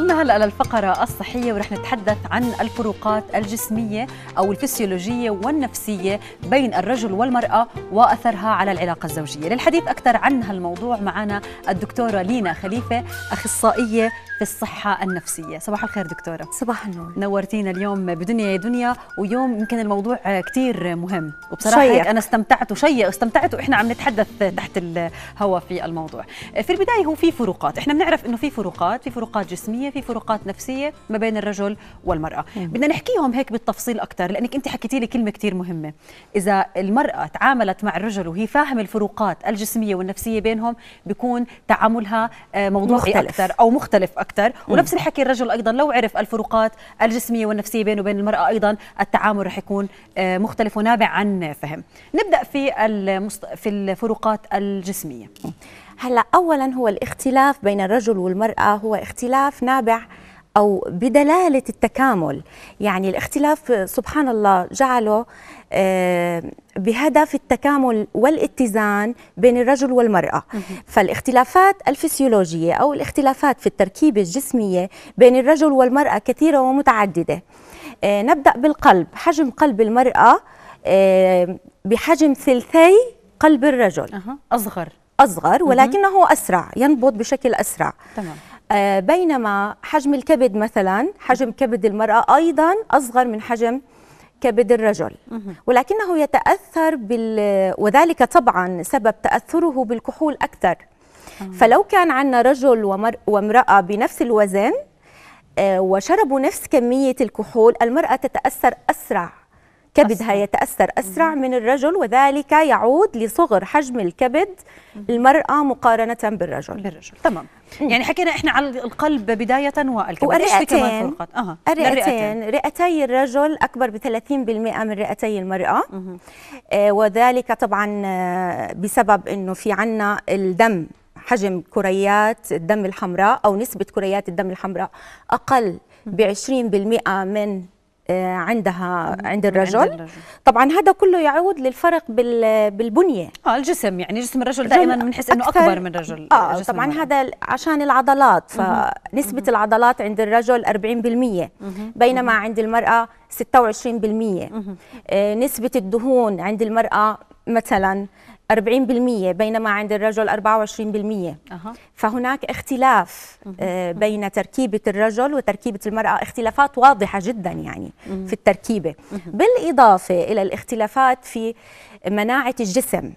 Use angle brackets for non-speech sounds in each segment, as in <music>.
وصلنا هلا للفقرة الصحية ورح نتحدث عن الفروقات الجسمية أو الفسيولوجية والنفسية بين الرجل والمرأة وأثرها على العلاقة الزوجية للحديث أكثر عن هالموضوع معنا الدكتورة لينا خليفة أخصائية في الصحة النفسية صباح الخير دكتورة صباح النور نورتينا اليوم بدنيا يا دنيا ويوم يمكن الموضوع كثير مهم وبصراحة شيق. أنا استمتعت وشيق استمتعت وإحنا عم نتحدث تحت الهواء في الموضوع في البداية هو في فروقات إحنا بنعرف إنه في فروقات في فروقات جسمية في فروقات نفسيه ما بين الرجل والمراه مم. بدنا نحكيهم هيك بالتفصيل اكثر لانك انت حكيتي لي كلمه كثير مهمه اذا المراه تعاملت مع الرجل وهي فاهمه الفروقات الجسميه والنفسيه بينهم بيكون تعاملها آه، موضوعي مختلف. اكثر او مختلف اكثر ونفس الحكي الرجل ايضا لو عرف الفروقات الجسميه والنفسيه بينه وبين المراه ايضا التعامل رح يكون آه، مختلف ونابع عن فهم نبدا في المست... في الفروقات الجسميه هلا اولا هو الاختلاف بين الرجل والمراه هو اختلاف نابع او بدلاله التكامل يعني الاختلاف سبحان الله جعله آه، بهدف التكامل والاتزان بين الرجل والمرأة فالاختلافات الفسيولوجية أو الاختلافات في التركيبة الجسمية بين الرجل والمرأة كثيرة ومتعددة آه، نبدأ بالقلب حجم قلب المرأة آه، بحجم ثلثي قلب الرجل أصغر أصغر ولكنه أسرع ينبض بشكل أسرع تمام. آه، بينما حجم الكبد مثلا حجم كبد المرأة أيضا أصغر من حجم كبد الرجل ولكنه يتأثر بال وذلك طبعا سبب تأثره بالكحول أكثر فلو كان عندنا رجل ومر... وامرأة بنفس الوزن آه، وشربوا نفس كمية الكحول المرأة تتأثر أسرع كبدها يتأثر أسرع من الرجل وذلك يعود لصغر حجم الكبد المرأة مقارنة بالرجل بالرجل تمام يعني حكينا احنا على القلب بداية والكبد والرئتين أه. الرئتين رئتي الرجل أكبر ب 30% من رئتي المرأة آه وذلك طبعا آه، بسبب أنه في عنا الدم حجم كريات الدم الحمراء أو نسبة كريات الدم الحمراء أقل ب 20% من آه، عندها عند الرجل. عند الرجل طبعا هذا كله يعود للفرق بالبنيه اه الجسم يعني جسم الرجل دائما بنحس انه اكبر من الرجل اه طبعا هذا عشان العضلات فنسبه العضلات عند الرجل 40% بينما عند المراه 26% آه نسبه الدهون عند المراه مثلا 40% بينما عند الرجل 24% أه. فهناك اختلاف آه، بين تركيبة الرجل وتركيبة المرأة اختلافات واضحة جدا يعني في التركيبة بالإضافة إلى الاختلافات في مناعة الجسم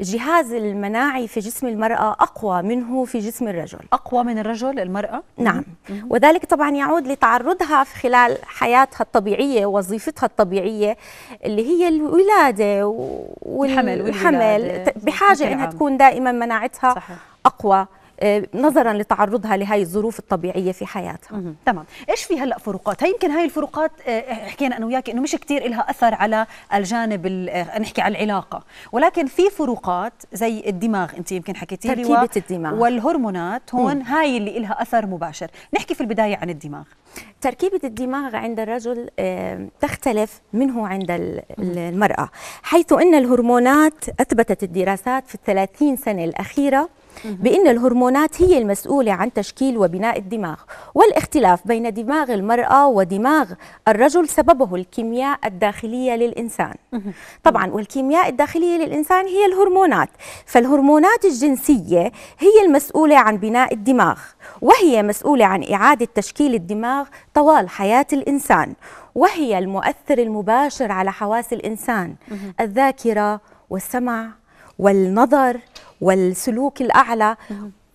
الجهاز المناعي في جسم المرأة أقوى منه في جسم الرجل أقوى من الرجل المرأة؟ نعم وذلك طبعا يعود لتعرضها في خلال حياتها الطبيعية وظيفتها الطبيعية اللي هي الولادة والحمل والحمل بحاجة أنها تكون دائما مناعتها صحيح. أقوى آه، نظرا لتعرضها لهي الظروف الطبيعيه في حياتها تمام ايش في هلا فروقات هي يمكن هاي الفروقات آه، آه، حكينا انا وياك انه مش كثير لها اثر على الجانب نحكي على العلاقه ولكن في فروقات زي الدماغ انت يمكن حكيتي لي تركيبه الدماغ والهرمونات هون مم. هاي اللي لها اثر مباشر نحكي في البدايه عن الدماغ تركيبة الدماغ عند الرجل تختلف منه عند المرأة حيث أن الهرمونات أثبتت الدراسات في الثلاثين سنة الأخيرة بأن الهرمونات هي المسؤولة عن تشكيل وبناء الدماغ والاختلاف بين دماغ المرأة ودماغ الرجل سببه الكيمياء الداخلية للإنسان طبعا والكيمياء الداخلية للإنسان هي الهرمونات فالهرمونات الجنسية هي المسؤولة عن بناء الدماغ وهي مسؤولة عن إعادة تشكيل الدماغ طوال حياة الإنسان وهي المؤثر المباشر على حواس الإنسان الذاكرة والسمع والنظر والسلوك الأعلى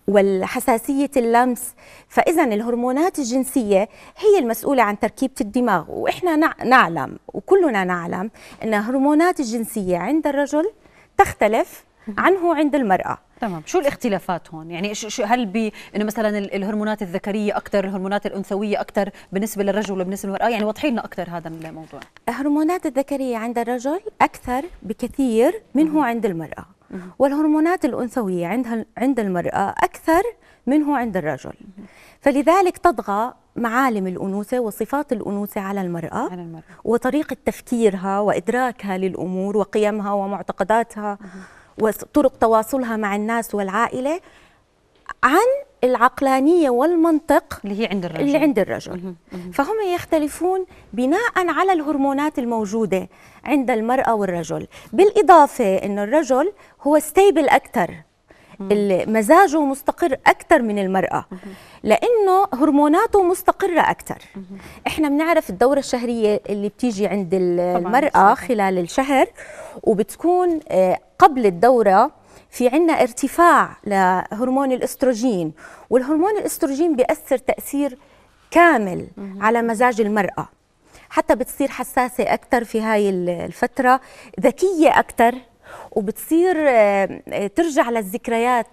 والحساسية اللمس فإذا الهرمونات الجنسية هي المسؤولة عن تركيبة الدماغ وإحنا نعلم وكلنا نعلم أن هرمونات الجنسية عند الرجل تختلف عنه عند المرأة تمام شو الاختلافات هون يعني شو هل بي انه مثلا الهرمونات الذكريه اكثر الهرمونات الانثويه اكثر بالنسبه للرجل وبالنسبه للمراه يعني وضحي لنا اكثر هذا الموضوع الهرمونات الذكريه عند الرجل اكثر بكثير منه عند المراه والهرمونات الأنثوية عندها عند المرأة أكثر منه عند الرجل فلذلك تطغى معالم الأنوثة وصفات الأنوثة على المرأة, على المرأة. وطريقة تفكيرها وإدراكها للأمور وقيمها ومعتقداتها وطرق تواصلها مع الناس والعائلة عن العقلانية والمنطق اللي هي عند الرجل اللي عند الرجل فهم يختلفون بناء على الهرمونات الموجودة عند المرأة والرجل بالإضافة أن الرجل هو ستيبل أكثر مزاجه مستقر أكثر من المرأة لأنه هرموناته مستقرة أكثر إحنا بنعرف الدورة الشهرية اللي بتيجي عند المرأة خلال الشهر وبتكون آه، قبل الدورة في عنا ارتفاع لهرمون الاستروجين والهرمون الاستروجين بيأثر تأثير كامل على مزاج المرأة حتى بتصير حساسة أكثر في هاي الفترة ذكية أكثر وبتصير آه، ترجع للذكريات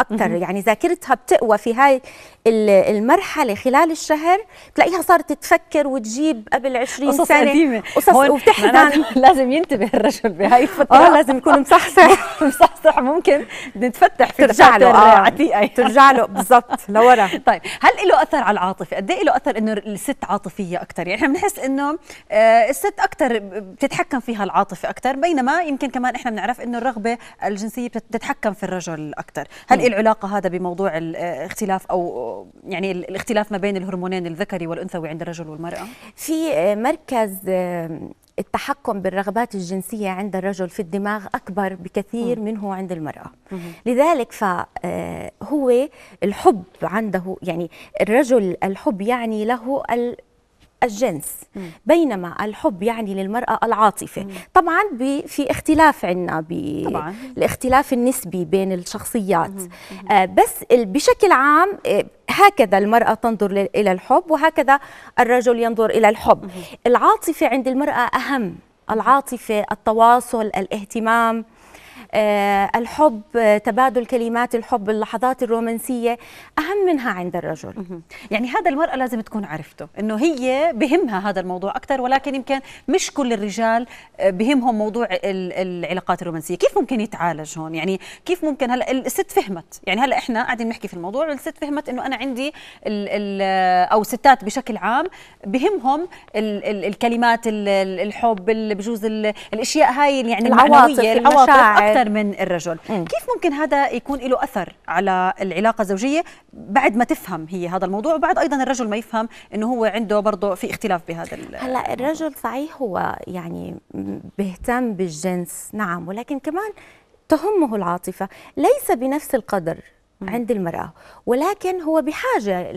اكثر يعني ذاكرتها بتقوى في هاي المرحله خلال الشهر بتلاقيها صارت تفكر وتجيب قبل 20 قصص سنه قديمة. قصص قديمه عن... <laughs> لازم ينتبه الرجل بهاي <laughs> آه، الفتره اه لازم يكون مصحصح <laughs> مصحصح ممكن نتفتح في ترجع له آه. عتيقه ترجع له بالضبط لورا طيب هل له اثر على العاطفه قد ايه له اثر انه الست عاطفيه اكثر يعني احنا بنحس انه آه، الست اكثر بتتحكم فيها العاطفه اكثر بينما يمكن كمان احنا بنعرف انه الرغبه الجنسيه بتتحكم في الرجل اكثر هل العلاقه هذا بموضوع الاختلاف آه، او آه، يعني الاختلاف ما بين الهرمونين الذكري والانثوي عند الرجل والمراه في آه، مركز التحكم بالرغبات الجنسية عند الرجل في الدماغ أكبر بكثير منه عند المرأة لذلك فهو الحب عنده يعني الرجل الحب يعني له الجنس بينما الحب يعني للمرأة العاطفة طبعا في اختلاف عندنا بالاختلاف النسبي بين الشخصيات آه، بس بشكل عام آه، هكذا المرأة تنظر إلى الحب وهكذا الرجل ينظر إلى الحب العاطفة عند المرأة أهم العاطفة التواصل الاهتمام آه، الحب آه، تبادل كلمات الحب اللحظات الرومانسية أهم منها عند الرجل يعني هذا المرأة لازم تكون عرفته أنه هي بهمها هذا الموضوع أكثر ولكن يمكن مش كل الرجال آه، بهمهم موضوع العلاقات الرومانسية كيف ممكن يتعالج هون يعني كيف ممكن هلأ الست فهمت يعني هلأ إحنا قاعدين نحكي في الموضوع والست فهمت أنه أنا عندي الـ الـ أو ستات بشكل عام بهمهم الـ الـ الكلمات الحب بجوز الاشياء هاي يعني العواطف المشاعر اكثر من الرجل مم. كيف ممكن هذا يكون له اثر على العلاقه الزوجيه بعد ما تفهم هي هذا الموضوع وبعد ايضا الرجل ما يفهم انه هو عنده برضه في اختلاف بهذا هلا الرجل صحيح هو يعني بيهتم بالجنس نعم ولكن كمان تهمه العاطفه ليس بنفس القدر عند المرأة ولكن هو بحاجة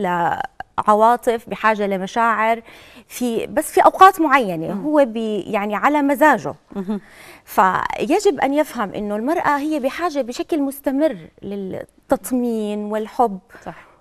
عواطف بحاجه لمشاعر في بس في اوقات معينه هو بي يعني على مزاجه فيجب ان يفهم انه المراه هي بحاجه بشكل مستمر للتطمين والحب صح.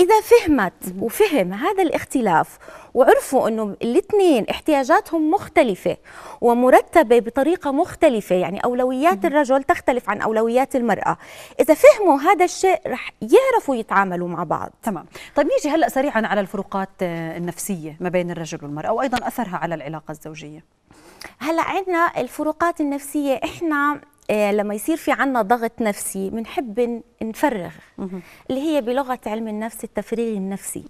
إذا فهمت وفهم هذا الاختلاف وعرفوا أنه الاثنين احتياجاتهم مختلفة ومرتبة بطريقة مختلفة يعني أولويات الرجل تختلف عن أولويات المرأة إذا فهموا هذا الشيء رح يعرفوا يتعاملوا مع بعض تمام طيب نيجي هلأ سريعا على الفروقات آه، النفسية ما بين الرجل والمرأة وأيضا أثرها على العلاقة الزوجية هلا عندنا الفروقات النفسيه احنا آه، لما يصير في عنا ضغط نفسي بنحب نفرغ اللي هي بلغه علم النفس التفريغ النفسي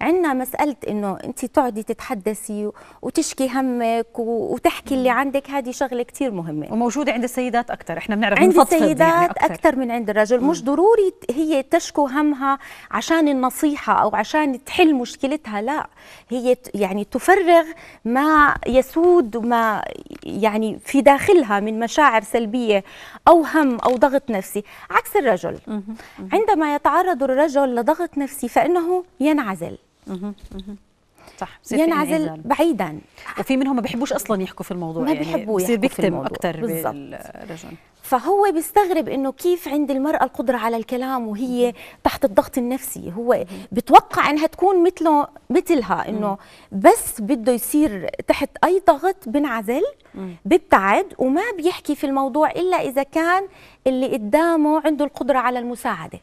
عندنا مساله انه انت تقعدي تتحدثي وتشكي همك وتحكي اللي عندك هذه شغله كثير مهمه وموجوده عند السيدات اكثر احنا بنعرف عند يعني السيدات يعني اكثر من عند الرجل مش ضروري هي تشكو همها عشان النصيحه او عشان تحل مشكلتها لا هي يعني تفرغ ما يسود ما يعني في داخلها من مشاعر سلبيه أو هم أو ضغط نفسي عكس الرجل عندما يتعرض الرجل لضغط نفسي فإنه ينعزل صح ينعزل بعيدا وفي منهم ما بيحبوش اصلا يحكوا في الموضوع ما يعني بيحبوا يحكوا بيكتم اكثر بالرجل فهو بيستغرب انه كيف عند المراه القدره على الكلام وهي تحت الضغط النفسي هو بتوقع انها تكون مثله مثلها انه بس بده يصير تحت اي ضغط بنعزل بيبتعد وما بيحكي في الموضوع الا اذا كان اللي قدامه عنده القدره على المساعده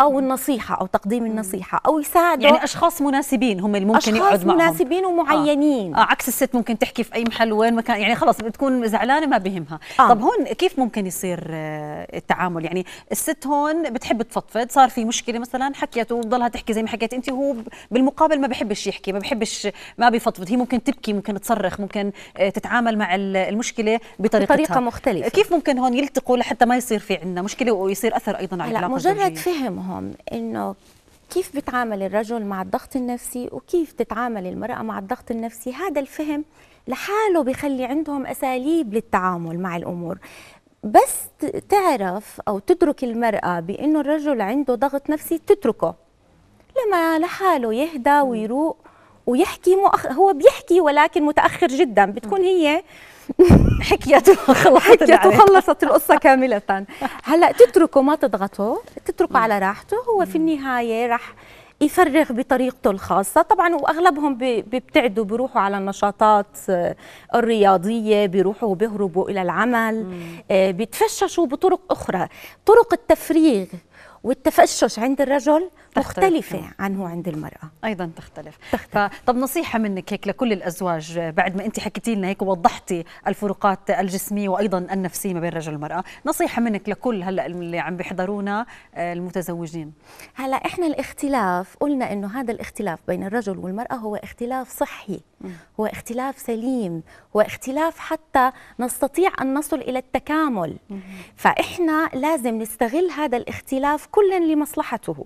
او النصيحه او تقديم النصيحه او يساعده يعني اشخاص مناسبين هم اللي ممكن يقعد معهم اشخاص مناسبين آه. ومعينين آه. آه عكس الست ممكن تحكي في اي محل وين مكان يعني خلص بتكون زعلانه ما بهمها آه. طب هون كيف ممكن يصير آه، التعامل يعني الست هون بتحب تفضفض صار في مشكله مثلا حكيت وضلها تحكي زي ما حكيت انت وهو بالمقابل ما بحبش يحكي ما بحبش ما بيفضفض هي ممكن تبكي ممكن تصرخ ممكن آه، تتعامل مع المشكله بطريقه مختلفه كيف ممكن هون يلتقوا لحتى ما يصير في عندنا مشكله ويصير اثر ايضا على العلاقه مجرد فهم نفهمهم انه كيف بيتعامل الرجل مع الضغط النفسي وكيف تتعامل المرأة مع الضغط النفسي هذا الفهم لحاله بيخلي عندهم أساليب للتعامل مع الأمور بس تعرف أو تترك المرأة بأنه الرجل عنده ضغط نفسي تتركه لما لحاله يهدى ويروق ويحكي مؤخ... هو بيحكي ولكن متاخر جدا بتكون هي <laughs> حكيت وخلصت حكيت وخلصت يعني. القصة <laughs> كاملة هلا تتركه ما تضغطه تتركه على راحته هو في النهاية رح يفرغ بطريقته الخاصة طبعا وأغلبهم بيبتعدوا بيروحوا على النشاطات آه، الرياضية بيروحوا بيهربوا إلى العمل آه، بيتفششوا بطرق أخرى طرق التفريغ والتفشش عند الرجل مختلفة يعني. عنه عند المرأة أيضا تختلف, تختلف. طب نصيحة منك هيك لكل الأزواج بعد ما أنت حكيتي لنا هيك ووضحتي الفروقات الجسمية وأيضا النفسية ما بين الرجل والمرأة نصيحة منك لكل هلأ اللي عم بيحضرونا آه، المتزوجين هلأ إحنا الاختلاف قلنا أنه هذا الاختلاف بين الرجل والمرأة هو اختلاف صحي هو اختلاف سليم هو اختلاف حتى نستطيع أن نصل إلى التكامل فإحنا لازم نستغل هذا الاختلاف كلا لمصلحته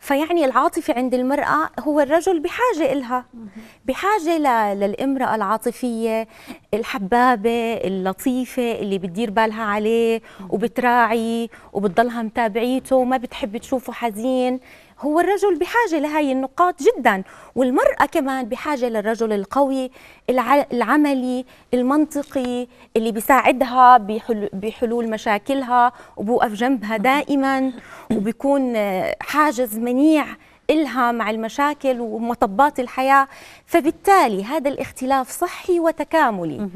فيعني العاطفة عند المرأة هو الرجل بحاجة إلها بحاجة للإمرأة العاطفية الحبابة اللطيفة اللي بتدير بالها عليه وبتراعي وبتضلها متابعيته وما بتحب تشوفه حزين هو الرجل بحاجه لهي النقاط جدا والمراه كمان بحاجه للرجل القوي العملي المنطقي اللي بيساعدها بحلول مشاكلها وبوقف جنبها دائما وبيكون آه، حاجز منيع إلها مع المشاكل ومطبات الحياة فبالتالي هذا الاختلاف صحي وتكاملي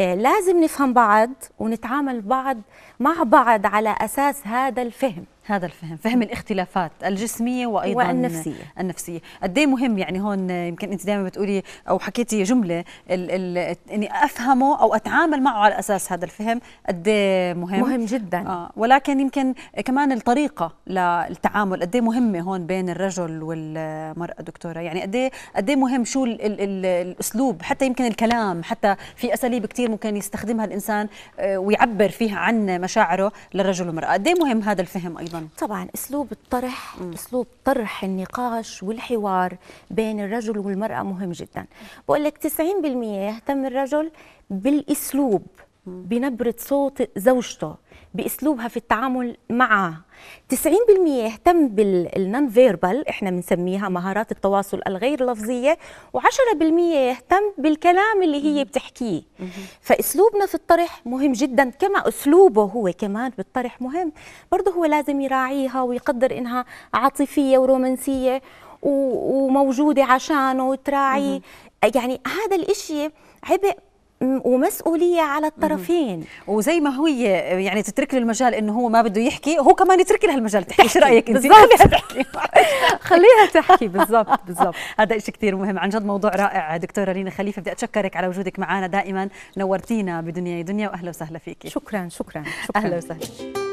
آه، لازم نفهم بعض ونتعامل بعض مع بعض على أساس هذا الفهم هذا الفهم فهم الاختلافات الجسميه وايضا والنفسيه النفسيه قد إيه مهم يعني هون يمكن انت دائما بتقولي او حكيتي جمله اني افهمه او اتعامل معه على اساس هذا الفهم قد إيه مهم مهم جدا آه ولكن يمكن كمان الطريقه للتعامل قد إيه مهمه هون بين الرجل والمراه دكتوره يعني قد قد مهم شو الـ الـ الـ الاسلوب حتى يمكن الكلام حتى في اساليب كثير ممكن يستخدمها الانسان آه، ويعبر فيها عن مشاعره للرجل والمراه قد مهم هذا الفهم ايضا ايضا طبعا اسلوب الطرح م. اسلوب طرح النقاش والحوار بين الرجل والمراه مهم جدا بقول لك 90% يهتم الرجل بالاسلوب بنبره صوت زوجته باسلوبها في التعامل معها 90% يهتم بالنون فيربال احنا بنسميها مهارات التواصل الغير لفظيه و10% يهتم بالكلام اللي هي بتحكيه فاسلوبنا في الطرح مهم جدا كما اسلوبه هو كمان بالطرح مهم برضه هو لازم يراعيها ويقدر انها عاطفيه ورومانسيه وموجوده عشانه وتراعي يعني هذا الاشي عبء ومسؤوليه على الطرفين وزي ما هو يعني تترك له المجال انه هو ما بده يحكي هو كمان يترك لها المجال تحكي ايش رايك انت خليها تحكي <laughs> خليها تحكي بالضبط بالضبط <laughs> هذا شيء كثير مهم عن جد موضوع رائع دكتوره لينا خليفه بدي اتشكرك على وجودك معنا دائما نورتينا بدنيا دنيا واهلا وسهلا فيك شكرا شكرا, شكرا. اهلا وسهلا